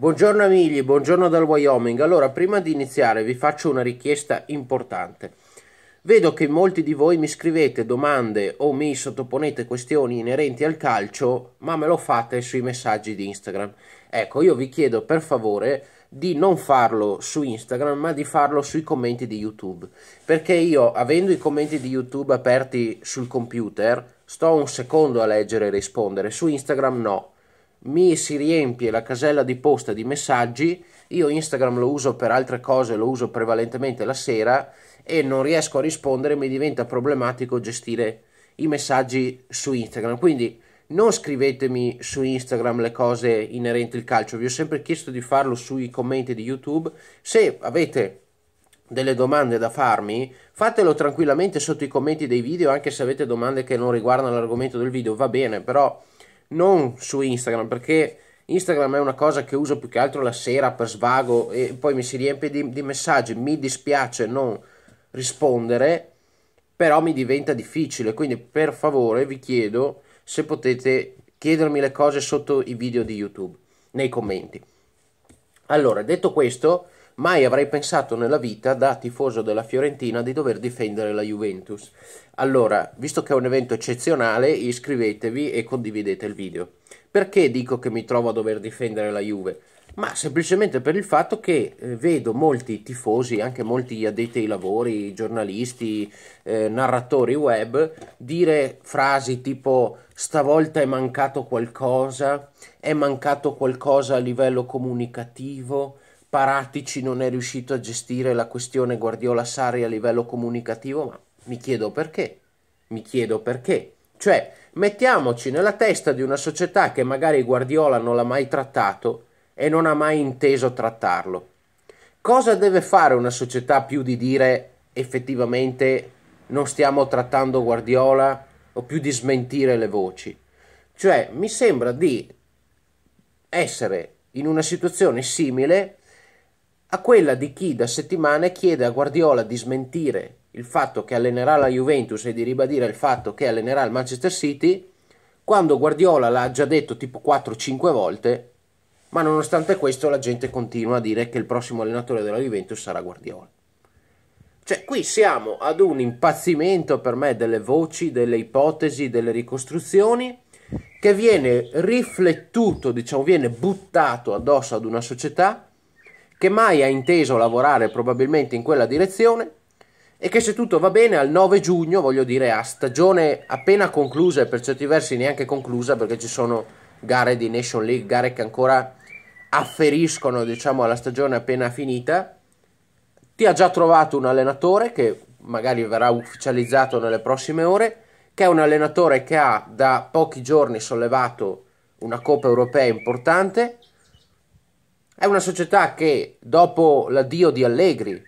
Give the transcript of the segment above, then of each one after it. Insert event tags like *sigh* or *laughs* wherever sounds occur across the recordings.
Buongiorno amigli, buongiorno dal Wyoming. Allora, prima di iniziare vi faccio una richiesta importante. Vedo che molti di voi mi scrivete domande o mi sottoponete questioni inerenti al calcio, ma me lo fate sui messaggi di Instagram. Ecco, io vi chiedo per favore di non farlo su Instagram, ma di farlo sui commenti di YouTube, perché io, avendo i commenti di YouTube aperti sul computer, sto un secondo a leggere e rispondere, su Instagram no mi si riempie la casella di posta di messaggi, io Instagram lo uso per altre cose, lo uso prevalentemente la sera e non riesco a rispondere, mi diventa problematico gestire i messaggi su Instagram. Quindi non scrivetemi su Instagram le cose inerenti al calcio, vi ho sempre chiesto di farlo sui commenti di YouTube. Se avete delle domande da farmi, fatelo tranquillamente sotto i commenti dei video, anche se avete domande che non riguardano l'argomento del video, va bene, però non su Instagram perché Instagram è una cosa che uso più che altro la sera per svago e poi mi si riempie di, di messaggi, mi dispiace non rispondere, però mi diventa difficile, quindi per favore vi chiedo se potete chiedermi le cose sotto i video di YouTube, nei commenti. Allora, detto questo, Mai avrei pensato nella vita, da tifoso della Fiorentina, di dover difendere la Juventus. Allora, visto che è un evento eccezionale, iscrivetevi e condividete il video. Perché dico che mi trovo a dover difendere la Juve? Ma semplicemente per il fatto che eh, vedo molti tifosi, anche molti addetti ai lavori, giornalisti, eh, narratori web, dire frasi tipo stavolta è mancato qualcosa, è mancato qualcosa a livello comunicativo, Paratici non è riuscito a gestire la questione Guardiola-Sari a livello comunicativo, ma mi chiedo perché. Mi chiedo perché. Cioè, mettiamoci nella testa di una società che magari Guardiola non l'ha mai trattato e non ha mai inteso trattarlo. Cosa deve fare una società più di dire effettivamente non stiamo trattando Guardiola o più di smentire le voci? Cioè, mi sembra di essere in una situazione simile a quella di chi da settimane chiede a Guardiola di smentire il fatto che allenerà la Juventus e di ribadire il fatto che allenerà il Manchester City, quando Guardiola l'ha già detto tipo 4-5 volte, ma nonostante questo la gente continua a dire che il prossimo allenatore della Juventus sarà Guardiola. Cioè, qui siamo ad un impazzimento per me delle voci, delle ipotesi, delle ricostruzioni che viene riflettuto, diciamo, viene buttato addosso ad una società che mai ha inteso lavorare probabilmente in quella direzione e che se tutto va bene al 9 giugno, voglio dire a stagione appena conclusa e per certi versi neanche conclusa perché ci sono gare di Nation League, gare che ancora afferiscono diciamo alla stagione appena finita, ti ha già trovato un allenatore che magari verrà ufficializzato nelle prossime ore, che è un allenatore che ha da pochi giorni sollevato una Coppa Europea importante è una società che dopo l'addio di Allegri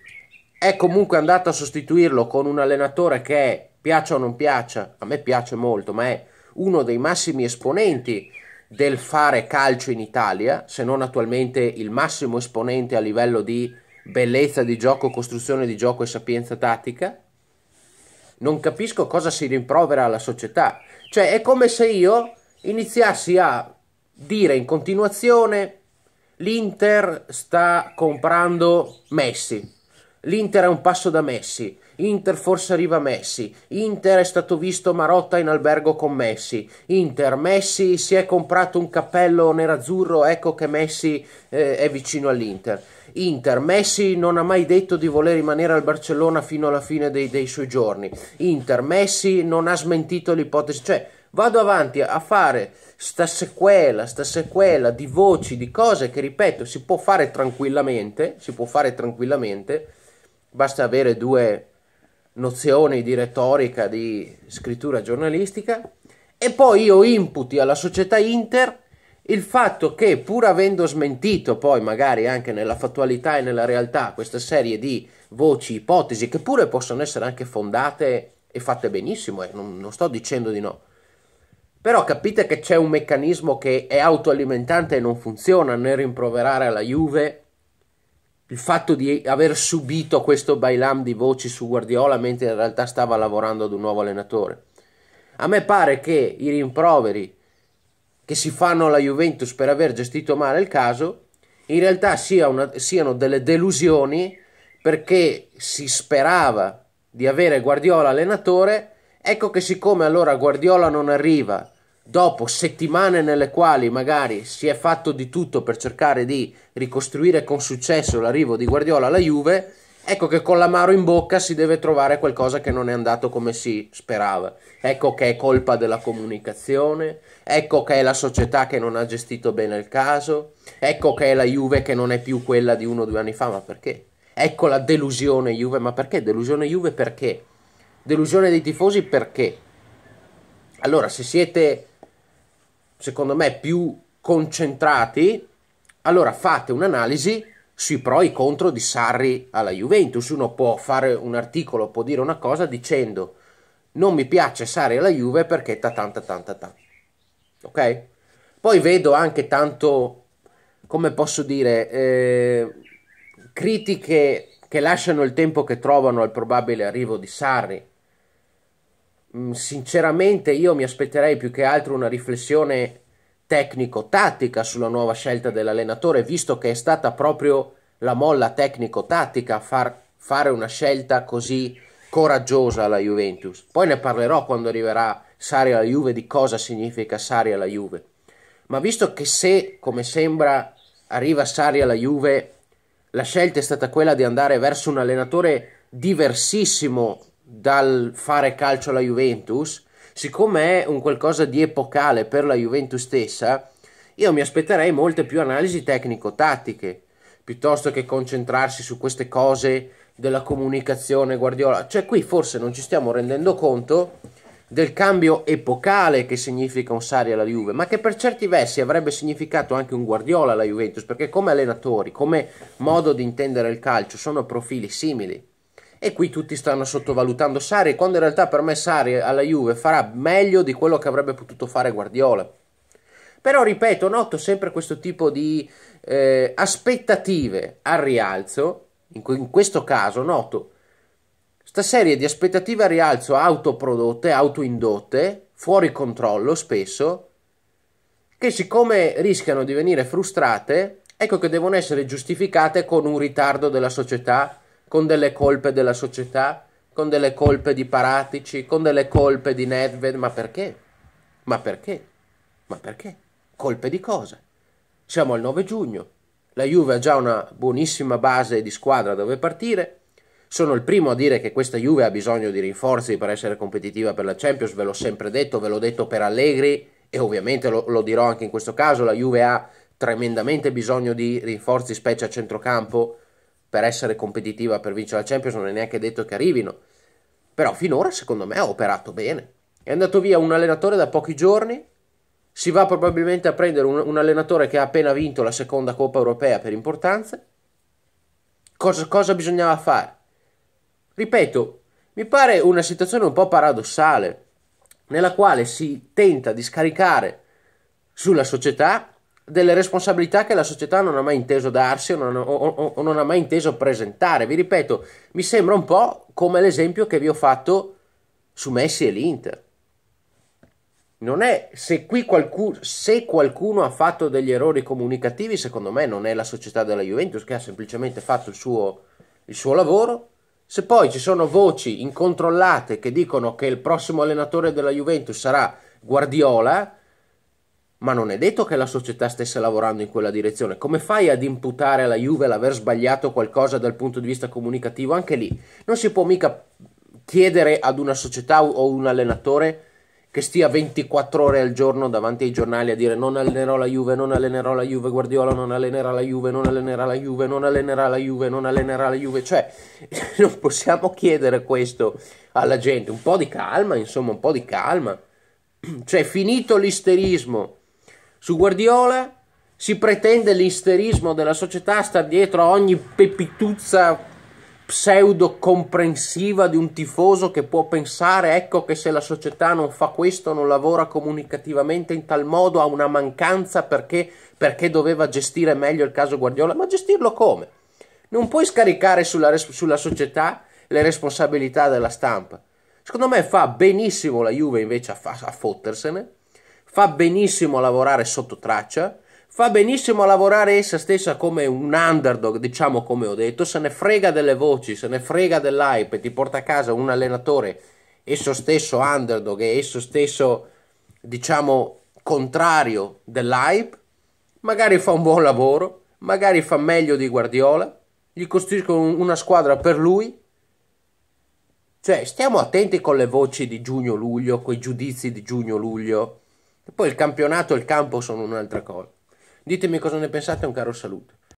è comunque andata a sostituirlo con un allenatore che piaccia o non piaccia, a me piace molto, ma è uno dei massimi esponenti del fare calcio in Italia, se non attualmente il massimo esponente a livello di bellezza di gioco, costruzione di gioco e sapienza tattica. Non capisco cosa si rimprovera alla società. Cioè, è come se io iniziassi a dire in continuazione L'Inter sta comprando Messi. L'Inter è un passo da Messi. Inter forse arriva Messi. Inter è stato visto Marotta in albergo con Messi. Inter, Messi si è comprato un cappello nerazzurro, ecco che Messi eh, è vicino all'Inter. Inter, Messi non ha mai detto di voler rimanere al Barcellona fino alla fine dei, dei suoi giorni. Inter, Messi non ha smentito l'ipotesi, cioè vado avanti a fare sta sequela, sta sequela di voci, di cose che ripeto si può fare tranquillamente, si può fare tranquillamente, basta avere due nozioni di retorica, di scrittura giornalistica e poi io imputi alla società Inter il fatto che pur avendo smentito poi magari anche nella fattualità e nella realtà questa serie di voci, ipotesi che pure possono essere anche fondate e fatte benissimo, eh, non, non sto dicendo di no, però capite che c'è un meccanismo che è autoalimentante e non funziona nel rimproverare alla Juve il fatto di aver subito questo bailam di voci su Guardiola mentre in realtà stava lavorando ad un nuovo allenatore. A me pare che i rimproveri che si fanno alla Juventus per aver gestito male il caso in realtà sia una, siano delle delusioni perché si sperava di avere Guardiola allenatore Ecco che siccome allora Guardiola non arriva dopo settimane nelle quali magari si è fatto di tutto per cercare di ricostruire con successo l'arrivo di Guardiola alla Juve, ecco che con l'amaro in bocca si deve trovare qualcosa che non è andato come si sperava. Ecco che è colpa della comunicazione, ecco che è la società che non ha gestito bene il caso, ecco che è la Juve che non è più quella di uno o due anni fa, ma perché? Ecco la delusione Juve, ma perché delusione Juve perché? delusione dei tifosi perché? Allora, se siete, secondo me, più concentrati, allora fate un'analisi sui pro e i contro di Sarri alla Juventus. Uno può fare un articolo, può dire una cosa dicendo non mi piace Sarri alla Juve perché ta tanta tanta ta. Ok? Poi vedo anche tanto, come posso dire, eh, critiche che lasciano il tempo che trovano al probabile arrivo di Sarri Mm, sinceramente io mi aspetterei più che altro una riflessione tecnico-tattica sulla nuova scelta dell'allenatore, visto che è stata proprio la molla tecnico-tattica a far, fare una scelta così coraggiosa alla Juventus. Poi ne parlerò quando arriverà Sari alla Juve di cosa significa Sari alla Juve. Ma visto che se, come sembra, arriva Sari alla Juve, la scelta è stata quella di andare verso un allenatore diversissimo dal fare calcio alla Juventus, siccome è un qualcosa di epocale per la Juventus stessa, io mi aspetterei molte più analisi tecnico-tattiche, piuttosto che concentrarsi su queste cose della comunicazione Guardiola. Cioè qui forse non ci stiamo rendendo conto del cambio epocale che significa un Sari alla Juve, ma che per certi versi avrebbe significato anche un Guardiola alla Juventus, perché come allenatori, come modo di intendere il calcio, sono profili simili. E qui tutti stanno sottovalutando Sari, quando in realtà per me Sari alla Juve farà meglio di quello che avrebbe potuto fare Guardiola. Però ripeto, noto sempre questo tipo di eh, aspettative al rialzo, in, in questo caso noto questa serie di aspettative al rialzo autoprodotte, autoindotte, fuori controllo spesso, che siccome rischiano di venire frustrate, ecco che devono essere giustificate con un ritardo della società con delle colpe della società, con delle colpe di Paratici, con delle colpe di Nedved, ma perché? Ma perché? Ma perché? Colpe di cosa? Siamo al 9 giugno, la Juve ha già una buonissima base di squadra dove partire, sono il primo a dire che questa Juve ha bisogno di rinforzi per essere competitiva per la Champions, ve l'ho sempre detto, ve l'ho detto per Allegri e ovviamente lo, lo dirò anche in questo caso, la Juve ha tremendamente bisogno di rinforzi specie a centrocampo, per essere competitiva, per vincere la Champions, non è neanche detto che arrivino. Però finora, secondo me, ha operato bene. È andato via un allenatore da pochi giorni, si va probabilmente a prendere un, un allenatore che ha appena vinto la seconda Coppa Europea per importanza. Cosa, cosa bisognava fare? Ripeto, mi pare una situazione un po' paradossale, nella quale si tenta di scaricare sulla società delle responsabilità che la società non ha mai inteso darsi o non, o, o, o non ha mai inteso presentare. Vi ripeto, mi sembra un po' come l'esempio che vi ho fatto su Messi e l'Inter. Non è se, qui qualcuno, se qualcuno ha fatto degli errori comunicativi, secondo me non è la società della Juventus che ha semplicemente fatto il suo, il suo lavoro. Se poi ci sono voci incontrollate che dicono che il prossimo allenatore della Juventus sarà Guardiola, ma non è detto che la società stesse lavorando in quella direzione. Come fai ad imputare alla Juve l'aver sbagliato qualcosa dal punto di vista comunicativo? Anche lì non si può mica chiedere ad una società o un allenatore che stia 24 ore al giorno davanti ai giornali a dire non allenerò la Juve, non allenerò la Juve, Guardiola non allenerà la Juve, non allenerà la Juve, non allenerà la Juve, non allenerà la Juve, cioè *laughs* non possiamo chiedere questo alla gente, un po' di calma, insomma, un po' di calma. Cioè, finito l'isterismo su Guardiola si pretende l'isterismo della società, sta dietro a ogni pepituzza pseudo comprensiva di un tifoso che può pensare ecco che se la società non fa questo, non lavora comunicativamente in tal modo, ha una mancanza perché, perché doveva gestire meglio il caso Guardiola, ma gestirlo come? Non puoi scaricare sulla, sulla società le responsabilità della stampa. Secondo me fa benissimo la Juve invece a, a fottersene fa benissimo a lavorare sotto traccia, fa benissimo a lavorare essa stessa come un underdog, diciamo come ho detto, se ne frega delle voci, se ne frega dell'hype, ti porta a casa un allenatore esso stesso underdog e esso stesso, diciamo, contrario dell'hype, magari fa un buon lavoro, magari fa meglio di Guardiola, gli costruiscono una squadra per lui. Cioè, stiamo attenti con le voci di giugno-luglio, con i giudizi di giugno-luglio e poi il campionato e il campo sono un'altra cosa. Ditemi cosa ne pensate, un caro saluto.